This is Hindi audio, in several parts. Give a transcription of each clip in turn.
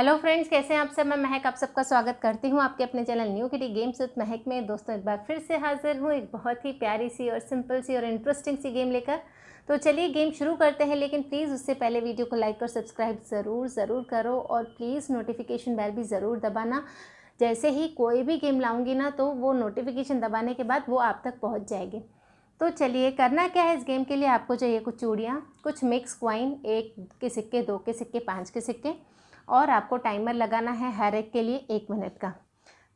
हेलो फ्रेंड्स कैसे हैं आप सब मैं महक आप सबका स्वागत करती हूं आपके अपने channel new kitty games with Mahak में दोस्तों एक बार फिर से हाजिर हूं एक बहुत ही प्यारी सी और सिंपल सी और इंटरेस्टिंग सी गेम लेकर तो चलिए गेम शुरू करते हैं लेकिन प्लीज़ उससे पहले वीडियो को लाइक और सब्सक्राइब ज़रूर ज़रूर करो और प्लीज़ नोटिफिकेशन बैल भी ज़रूर दबाना जैसे ही कोई भी गेम लाऊँगी ना तो वो नोटिफिकेशन दबाने के बाद वो आप तक पहुँच जाएगी तो चलिए करना क्या है इस गेम के लिए आपको चाहिए कुछ चूड़ियाँ कुछ मिक्स क्वाइन एक के सिक्के दो के सिक्के पाँच के सिक्के और आपको टाइमर लगाना है हर एक के लिए एक मिनट का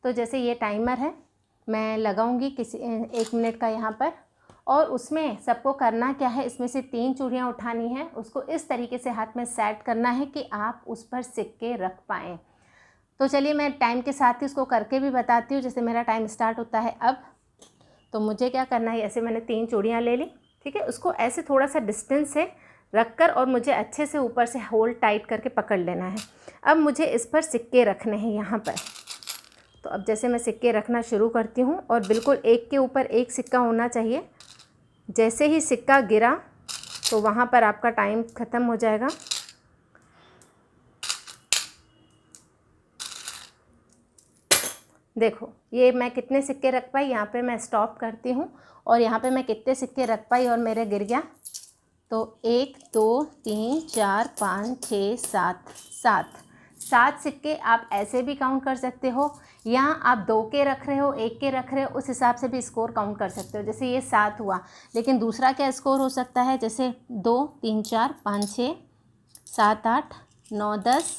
तो जैसे ये टाइमर है मैं लगाऊंगी किसी एक मिनट का यहाँ पर और उसमें सबको करना क्या है इसमें से तीन चूड़ियाँ उठानी हैं उसको इस तरीके से हाथ में सेट करना है कि आप उस पर सिक्के रख पाएँ तो चलिए मैं टाइम के साथ ही उसको करके भी बताती हूँ जैसे मेरा टाइम स्टार्ट होता है अब तो मुझे क्या करना है ऐसे मैंने तीन चूड़ियाँ ले ली ठीक है उसको ऐसे थोड़ा सा डिस्टेंस है रखकर और मुझे अच्छे से ऊपर से होल्ड टाइट करके पकड़ लेना है अब मुझे इस पर सिक्के रखने हैं यहाँ पर तो अब जैसे मैं सिक्के रखना शुरू करती हूँ और बिल्कुल एक के ऊपर एक सिक्का होना चाहिए जैसे ही सिक्का गिरा तो वहाँ पर आपका टाइम ख़त्म हो जाएगा देखो ये मैं कितने सिक्के रख पाई यहाँ पे मैं स्टॉप करती हूँ और यहाँ पे मैं कितने सिक्के रख पाई और मेरे गिर गया तो एक दो तीन चार पाँच छः सात सात सात सिक्के आप ऐसे भी काउंट कर सकते हो या आप दो के रख रहे हो एक के रख रहे हो उस हिसाब से भी स्कोर काउंट कर सकते हो जैसे ये सात हुआ लेकिन दूसरा क्या स्कोर हो सकता है जैसे दो तीन चार पाँच छः सात आठ नौ दस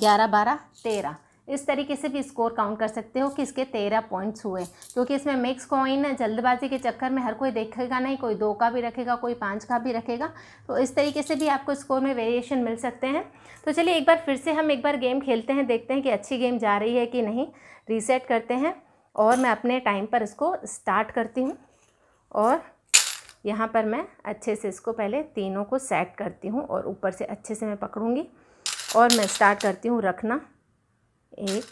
ग्यारह बारह तेरह इस तरीके से भी स्कोर काउंट कर सकते हो कि इसके तेरह पॉइंट्स हुए क्योंकि इसमें मिक्स कॉइन है जल्दबाजी के चक्कर में हर कोई देखेगा नहीं कोई दो का भी रखेगा कोई पाँच का भी रखेगा तो इस तरीके से भी आपको स्कोर में वेरिएशन मिल सकते हैं तो चलिए एक बार फिर से हम एक बार गेम खेलते हैं देखते हैं कि अच्छी गेम जा रही है कि नहीं रीसेट करते हैं और मैं अपने टाइम पर इसको स्टार्ट करती हूँ और यहाँ पर मैं अच्छे से इसको पहले तीनों को सेट करती हूँ और ऊपर से अच्छे से मैं पकड़ूँगी और मैं स्टार्ट करती हूँ रखना एक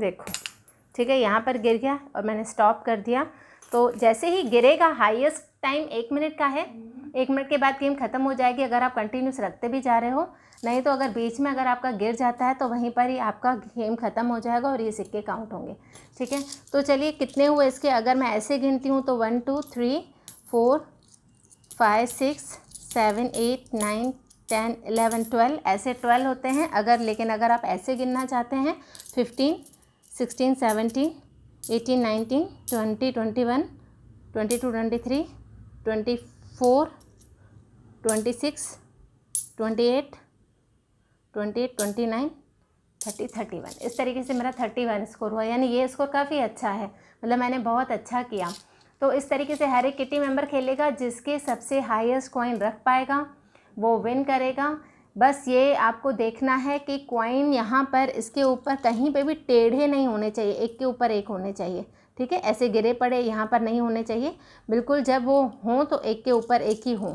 देखो ठीक है यहाँ पर गिर गया और मैंने स्टॉप कर दिया तो जैसे ही गिरेगा हाईएस्ट टाइम एक मिनट का है एक मिनट के बाद गेम ख़त्म हो जाएगी अगर आप कंटिन्यूस रखते भी जा रहे हो नहीं तो अगर बीच में अगर आपका गिर जाता है तो वहीं पर ही आपका गेम ख़त्म हो जाएगा और ये सिक्के काउंट होंगे ठीक है तो चलिए कितने हुए इसके अगर मैं ऐसे गिनती हूँ तो one two three four five six seven eight nine ten eleven twelve ऐसे ट्वेल्व होते हैं अगर लेकिन अगर आप ऐसे गिनना चाहते हैं fifteen sixteen seventy eighteen nineteen twenty twenty one twenty two twenty three twenty four twenty six twenty eight twenty eight twenty nine thirty thirty one इस तरीके से मेरा थर्टी वन स्कोर हुआ यानी ये स्कोर काफ़ी अच्छा है मतलब मैंने बहुत अच्छा किया तो इस तरीके से हर एक किटी मेंबर खेलेगा जिसके सबसे हाईएस्ट कॉइन रख पाएगा वो विन करेगा बस ये आपको देखना है कि क्वाइन यहाँ पर इसके ऊपर कहीं पे भी टेढ़े नहीं होने चाहिए एक के ऊपर एक होने चाहिए ठीक है ऐसे गिरे पड़े यहाँ पर नहीं होने चाहिए बिल्कुल जब वो हों तो एक के ऊपर एक ही हों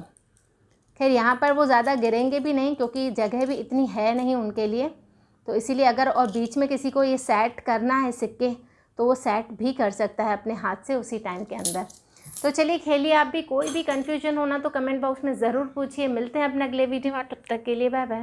खैर यहाँ पर वो ज़्यादा गिरेंगे भी नहीं क्योंकि जगह भी इतनी है नहीं उनके लिए तो इसीलिए अगर और बीच में किसी को ये सेट करना है सिक्के तो वो सेट भी कर सकता है अपने हाथ से उसी टाइम के अंदर तो चलिए खेलिए आप भी कोई भी कन्फ्यूजन होना तो कमेंट बॉक्स में ज़रूर पूछिए मिलते हैं अपने अगले वीडियो में तब तक के लिए बाय बाय